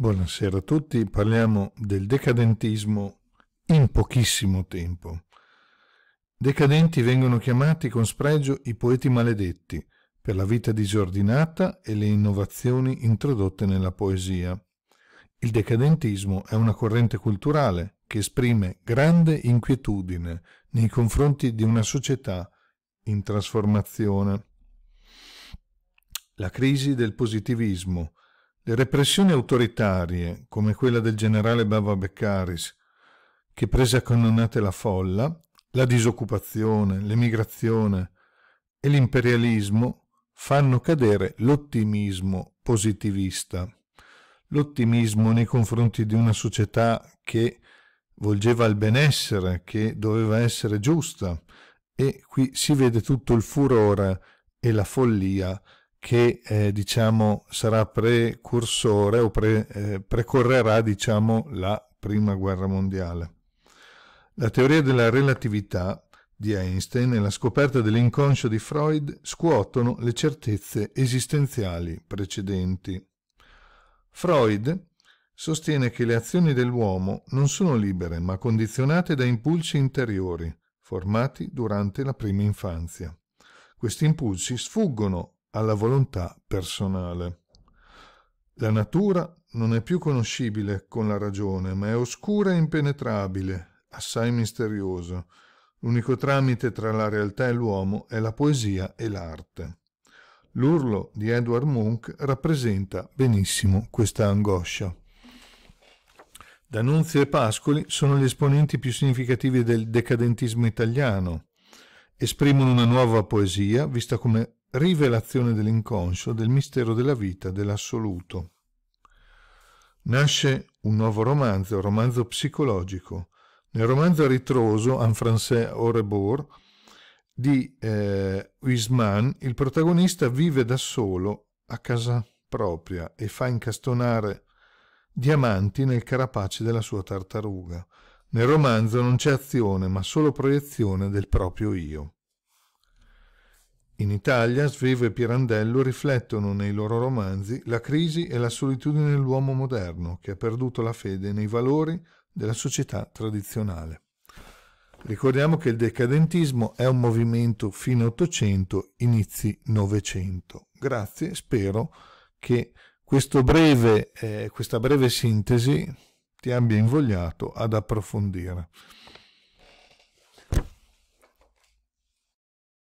Buonasera a tutti, parliamo del decadentismo in pochissimo tempo. Decadenti vengono chiamati con spregio i poeti maledetti per la vita disordinata e le innovazioni introdotte nella poesia. Il decadentismo è una corrente culturale che esprime grande inquietudine nei confronti di una società in trasformazione. La crisi del positivismo, le repressioni autoritarie, come quella del generale Bava Beccaris, che prese a cannonate la folla, la disoccupazione, l'emigrazione e l'imperialismo fanno cadere l'ottimismo positivista, l'ottimismo nei confronti di una società che volgeva al benessere, che doveva essere giusta, e qui si vede tutto il furore e la follia che eh, diciamo sarà precursore o pre, eh, precorrerà diciamo la prima guerra mondiale. La teoria della relatività di Einstein e la scoperta dell'inconscio di Freud scuotono le certezze esistenziali precedenti. Freud sostiene che le azioni dell'uomo non sono libere ma condizionate da impulsi interiori formati durante la prima infanzia. Questi impulsi sfuggono alla volontà personale. La natura non è più conoscibile con la ragione, ma è oscura e impenetrabile, assai misteriosa. L'unico tramite tra la realtà e l'uomo è la poesia e l'arte. L'urlo di Edward Munch rappresenta benissimo questa angoscia. D'Annunzio e Pascoli sono gli esponenti più significativi del decadentismo italiano. Esprimono una nuova poesia, vista come Rivelazione dell'inconscio, del mistero della vita, dell'assoluto. Nasce un nuovo romanzo, un romanzo psicologico. Nel romanzo ritroso, En français au rebord, di eh, Wiseman, il protagonista vive da solo a casa propria e fa incastonare diamanti nel carapace della sua tartaruga. Nel romanzo non c'è azione, ma solo proiezione del proprio io. In Italia Svevo e Pirandello riflettono nei loro romanzi la crisi e la solitudine dell'uomo moderno che ha perduto la fede nei valori della società tradizionale. Ricordiamo che il decadentismo è un movimento fine 800, inizi 900. Grazie, spero che breve, eh, questa breve sintesi ti abbia invogliato ad approfondire.